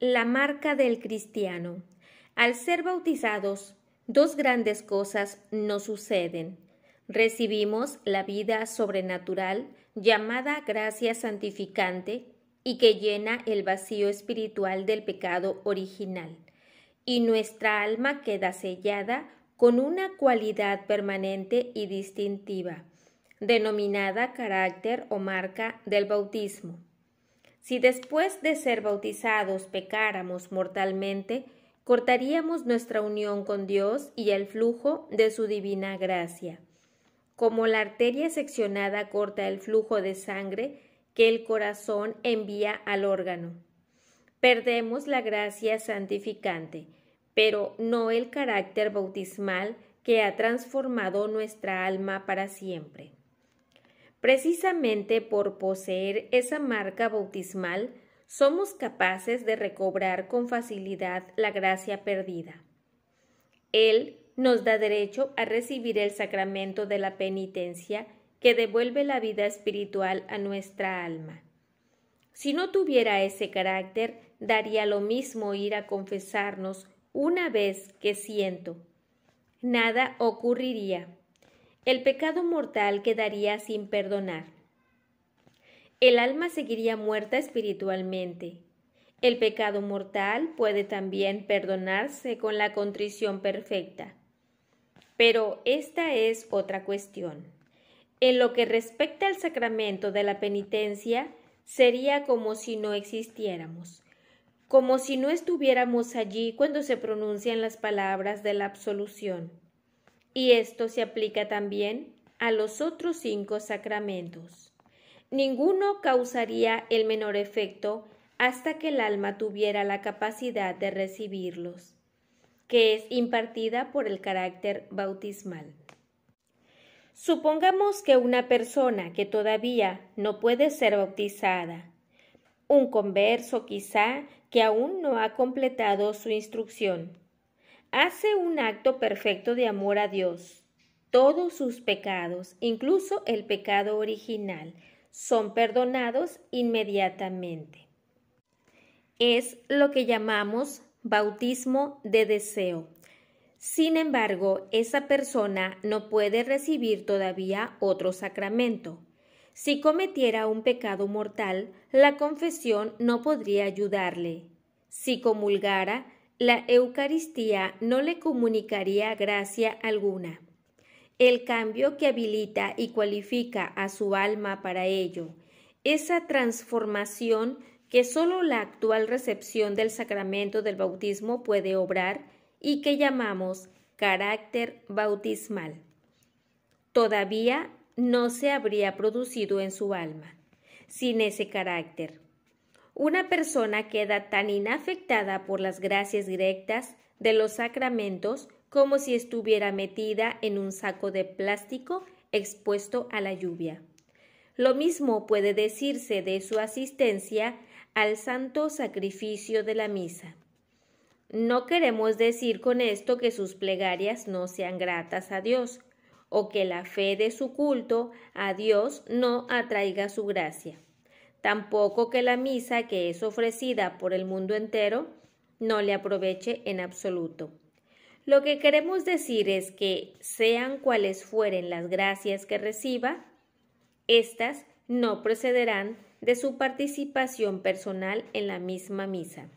La marca del cristiano. Al ser bautizados, dos grandes cosas nos suceden. Recibimos la vida sobrenatural llamada gracia santificante y que llena el vacío espiritual del pecado original. Y nuestra alma queda sellada con una cualidad permanente y distintiva, denominada carácter o marca del bautismo. Si después de ser bautizados pecáramos mortalmente, cortaríamos nuestra unión con Dios y el flujo de su divina gracia. Como la arteria seccionada corta el flujo de sangre que el corazón envía al órgano. Perdemos la gracia santificante, pero no el carácter bautismal que ha transformado nuestra alma para siempre. Precisamente por poseer esa marca bautismal, somos capaces de recobrar con facilidad la gracia perdida. Él nos da derecho a recibir el sacramento de la penitencia que devuelve la vida espiritual a nuestra alma. Si no tuviera ese carácter, daría lo mismo ir a confesarnos una vez que siento. Nada ocurriría el pecado mortal quedaría sin perdonar. El alma seguiría muerta espiritualmente. El pecado mortal puede también perdonarse con la contrición perfecta. Pero esta es otra cuestión. En lo que respecta al sacramento de la penitencia, sería como si no existiéramos, como si no estuviéramos allí cuando se pronuncian las palabras de la absolución. Y esto se aplica también a los otros cinco sacramentos. Ninguno causaría el menor efecto hasta que el alma tuviera la capacidad de recibirlos, que es impartida por el carácter bautismal. Supongamos que una persona que todavía no puede ser bautizada, un converso quizá que aún no ha completado su instrucción, hace un acto perfecto de amor a Dios. Todos sus pecados, incluso el pecado original, son perdonados inmediatamente. Es lo que llamamos bautismo de deseo. Sin embargo, esa persona no puede recibir todavía otro sacramento. Si cometiera un pecado mortal, la confesión no podría ayudarle. Si comulgara, la Eucaristía no le comunicaría gracia alguna. El cambio que habilita y cualifica a su alma para ello, esa transformación que solo la actual recepción del sacramento del bautismo puede obrar y que llamamos carácter bautismal, todavía no se habría producido en su alma sin ese carácter. Una persona queda tan inafectada por las gracias directas de los sacramentos como si estuviera metida en un saco de plástico expuesto a la lluvia. Lo mismo puede decirse de su asistencia al santo sacrificio de la misa. No queremos decir con esto que sus plegarias no sean gratas a Dios, o que la fe de su culto a Dios no atraiga su gracia tampoco que la misa que es ofrecida por el mundo entero no le aproveche en absoluto. Lo que queremos decir es que, sean cuales fueren las gracias que reciba, éstas no procederán de su participación personal en la misma misa.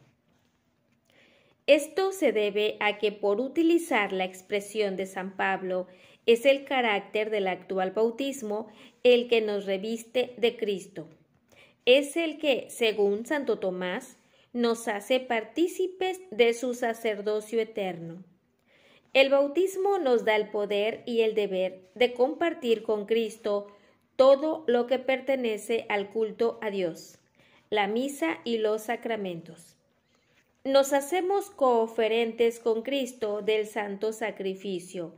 Esto se debe a que por utilizar la expresión de San Pablo es el carácter del actual bautismo el que nos reviste de Cristo es el que, según Santo Tomás, nos hace partícipes de su sacerdocio eterno. El bautismo nos da el poder y el deber de compartir con Cristo todo lo que pertenece al culto a Dios, la misa y los sacramentos. Nos hacemos cooferentes con Cristo del santo sacrificio,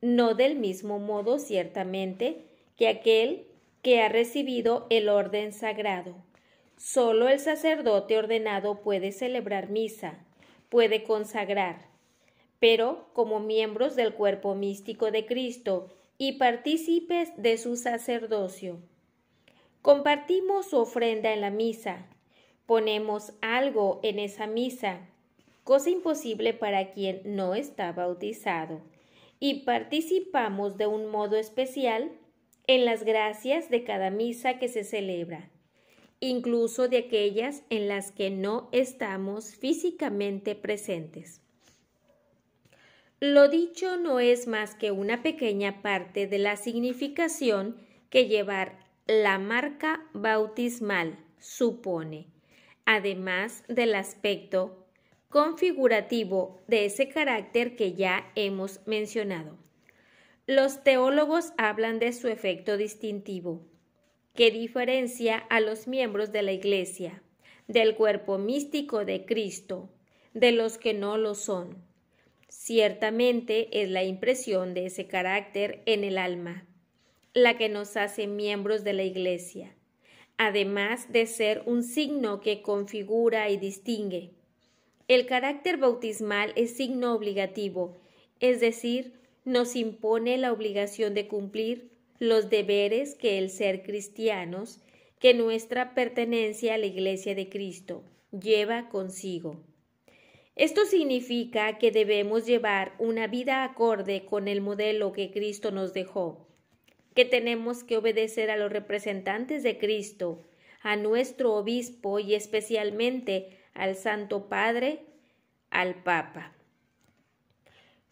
no del mismo modo ciertamente que aquel que ha recibido el orden sagrado. Solo el sacerdote ordenado puede celebrar misa, puede consagrar, pero como miembros del cuerpo místico de Cristo y partícipes de su sacerdocio. Compartimos su ofrenda en la misa, ponemos algo en esa misa, cosa imposible para quien no está bautizado, y participamos de un modo especial en las gracias de cada misa que se celebra, incluso de aquellas en las que no estamos físicamente presentes. Lo dicho no es más que una pequeña parte de la significación que llevar la marca bautismal supone, además del aspecto configurativo de ese carácter que ya hemos mencionado. Los teólogos hablan de su efecto distintivo, que diferencia a los miembros de la Iglesia, del cuerpo místico de Cristo, de los que no lo son. Ciertamente es la impresión de ese carácter en el alma, la que nos hace miembros de la Iglesia, además de ser un signo que configura y distingue. El carácter bautismal es signo obligativo, es decir, nos impone la obligación de cumplir los deberes que el ser cristianos, que nuestra pertenencia a la Iglesia de Cristo lleva consigo. Esto significa que debemos llevar una vida acorde con el modelo que Cristo nos dejó, que tenemos que obedecer a los representantes de Cristo, a nuestro obispo y especialmente al Santo Padre, al Papa.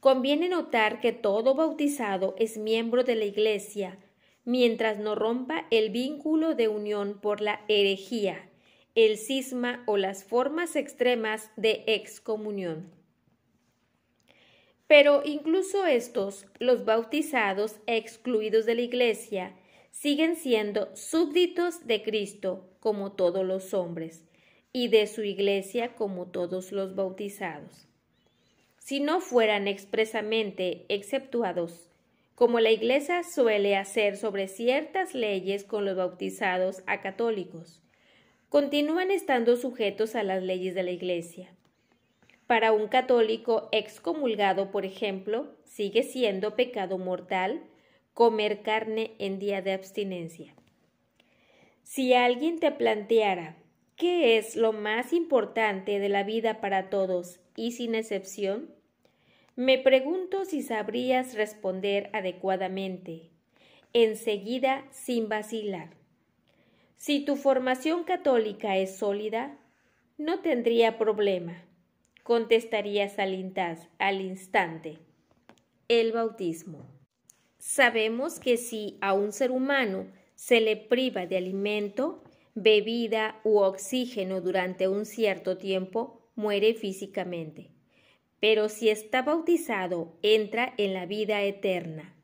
Conviene notar que todo bautizado es miembro de la Iglesia, mientras no rompa el vínculo de unión por la herejía, el cisma o las formas extremas de excomunión. Pero incluso estos, los bautizados excluidos de la Iglesia, siguen siendo súbditos de Cristo como todos los hombres, y de su Iglesia como todos los bautizados si no fueran expresamente exceptuados, como la Iglesia suele hacer sobre ciertas leyes con los bautizados a católicos. Continúan estando sujetos a las leyes de la Iglesia. Para un católico excomulgado, por ejemplo, sigue siendo pecado mortal comer carne en día de abstinencia. Si alguien te planteara qué es lo más importante de la vida para todos y sin excepción, me pregunto si sabrías responder adecuadamente, enseguida sin vacilar. Si tu formación católica es sólida, no tendría problema, Contestaría al, al instante. El bautismo. Sabemos que si a un ser humano se le priva de alimento, bebida u oxígeno durante un cierto tiempo, muere físicamente pero si está bautizado, entra en la vida eterna.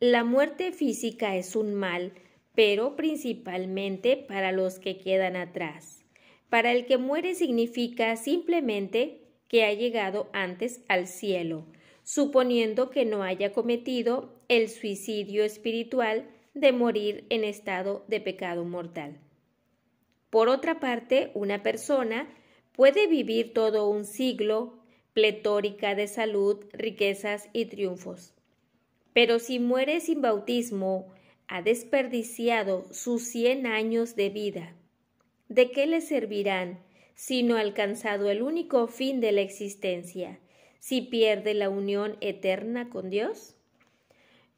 La muerte física es un mal, pero principalmente para los que quedan atrás. Para el que muere significa simplemente que ha llegado antes al cielo, suponiendo que no haya cometido el suicidio espiritual de morir en estado de pecado mortal. Por otra parte, una persona puede vivir todo un siglo pletórica de salud, riquezas y triunfos. Pero si muere sin bautismo, ha desperdiciado sus cien años de vida. ¿De qué le servirán si no ha alcanzado el único fin de la existencia, si pierde la unión eterna con Dios?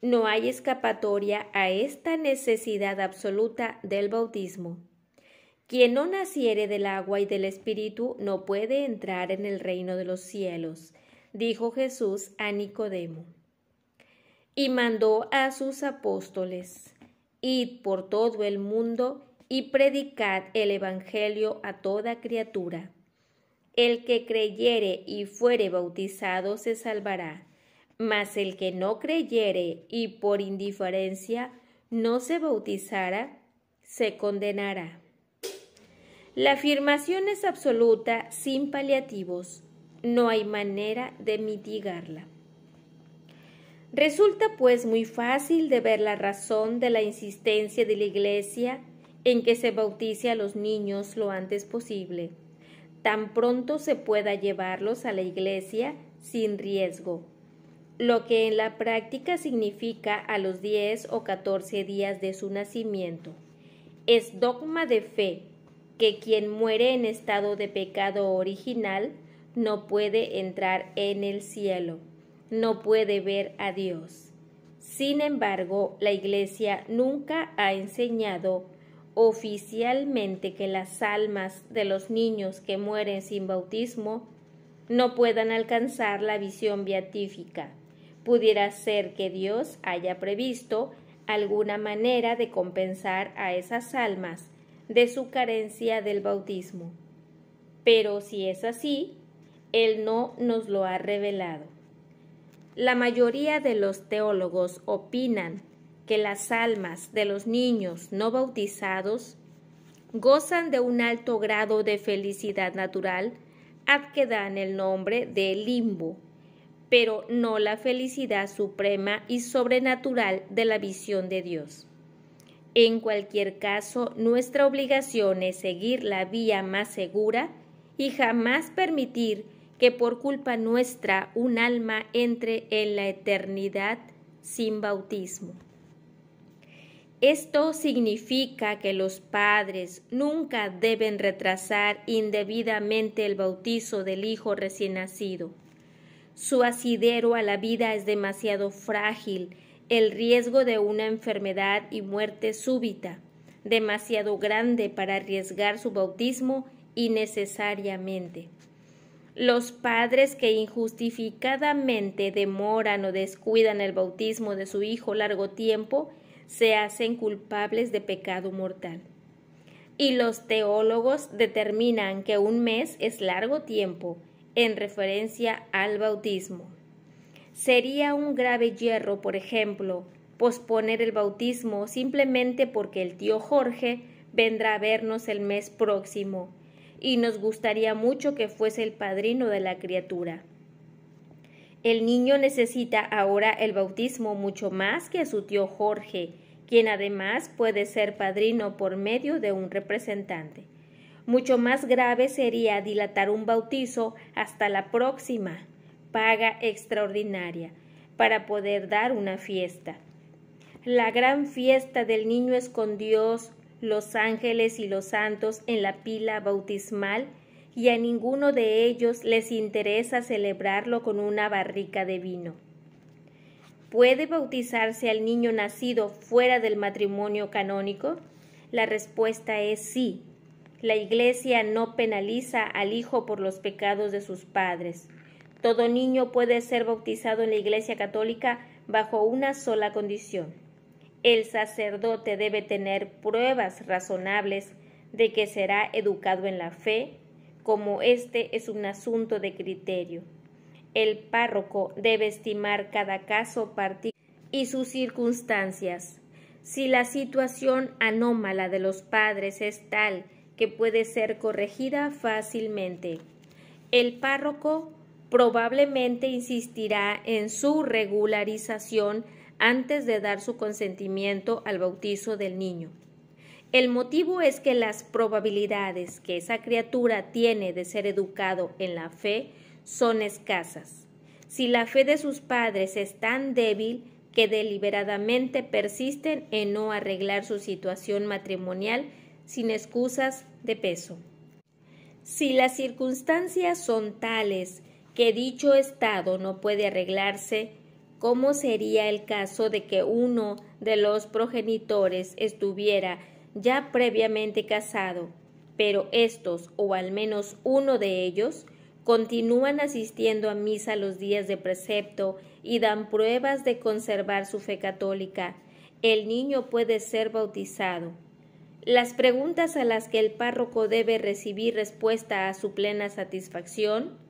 No hay escapatoria a esta necesidad absoluta del bautismo. Quien no naciere del agua y del Espíritu no puede entrar en el reino de los cielos, dijo Jesús a Nicodemo. Y mandó a sus apóstoles, Id por todo el mundo y predicad el Evangelio a toda criatura. El que creyere y fuere bautizado se salvará, mas el que no creyere y por indiferencia no se bautizara, se condenará. La afirmación es absoluta sin paliativos. No hay manera de mitigarla. Resulta pues muy fácil de ver la razón de la insistencia de la Iglesia en que se bautice a los niños lo antes posible, tan pronto se pueda llevarlos a la Iglesia sin riesgo, lo que en la práctica significa a los 10 o 14 días de su nacimiento. Es dogma de fe que quien muere en estado de pecado original no puede entrar en el cielo, no puede ver a Dios. Sin embargo, la Iglesia nunca ha enseñado oficialmente que las almas de los niños que mueren sin bautismo no puedan alcanzar la visión beatífica. Pudiera ser que Dios haya previsto alguna manera de compensar a esas almas de su carencia del bautismo. Pero si es así, Él no nos lo ha revelado. La mayoría de los teólogos opinan que las almas de los niños no bautizados gozan de un alto grado de felicidad natural ad que dan el nombre de limbo, pero no la felicidad suprema y sobrenatural de la visión de Dios. En cualquier caso, nuestra obligación es seguir la vía más segura y jamás permitir que por culpa nuestra un alma entre en la eternidad sin bautismo. Esto significa que los padres nunca deben retrasar indebidamente el bautizo del hijo recién nacido. Su asidero a la vida es demasiado frágil el riesgo de una enfermedad y muerte súbita, demasiado grande para arriesgar su bautismo innecesariamente. Los padres que injustificadamente demoran o descuidan el bautismo de su hijo largo tiempo se hacen culpables de pecado mortal. Y los teólogos determinan que un mes es largo tiempo en referencia al bautismo. Sería un grave hierro, por ejemplo, posponer el bautismo simplemente porque el tío Jorge vendrá a vernos el mes próximo y nos gustaría mucho que fuese el padrino de la criatura. El niño necesita ahora el bautismo mucho más que su tío Jorge, quien además puede ser padrino por medio de un representante. Mucho más grave sería dilatar un bautizo hasta la próxima, paga extraordinaria para poder dar una fiesta. La gran fiesta del niño es con Dios, los ángeles y los santos en la pila bautismal y a ninguno de ellos les interesa celebrarlo con una barrica de vino. ¿Puede bautizarse al niño nacido fuera del matrimonio canónico? La respuesta es sí. La Iglesia no penaliza al hijo por los pecados de sus padres. Todo niño puede ser bautizado en la Iglesia Católica bajo una sola condición. El sacerdote debe tener pruebas razonables de que será educado en la fe, como este es un asunto de criterio. El párroco debe estimar cada caso particular y sus circunstancias. Si la situación anómala de los padres es tal que puede ser corregida fácilmente, el párroco probablemente insistirá en su regularización antes de dar su consentimiento al bautizo del niño. El motivo es que las probabilidades que esa criatura tiene de ser educado en la fe son escasas. Si la fe de sus padres es tan débil que deliberadamente persisten en no arreglar su situación matrimonial sin excusas de peso. Si las circunstancias son tales que dicho estado no puede arreglarse, ¿cómo sería el caso de que uno de los progenitores estuviera ya previamente casado, pero estos, o al menos uno de ellos, continúan asistiendo a misa los días de precepto y dan pruebas de conservar su fe católica, el niño puede ser bautizado. Las preguntas a las que el párroco debe recibir respuesta a su plena satisfacción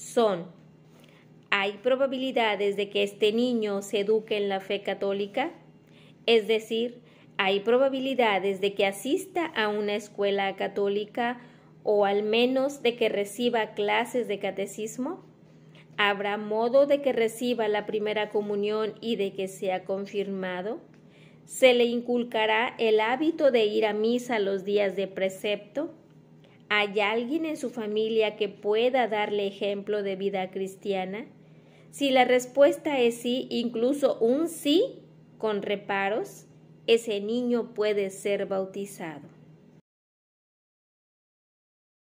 son, ¿hay probabilidades de que este niño se eduque en la fe católica? Es decir, ¿hay probabilidades de que asista a una escuela católica o al menos de que reciba clases de catecismo? ¿Habrá modo de que reciba la primera comunión y de que sea confirmado? ¿Se le inculcará el hábito de ir a misa los días de precepto? ¿Hay alguien en su familia que pueda darle ejemplo de vida cristiana? Si la respuesta es sí, incluso un sí con reparos, ese niño puede ser bautizado.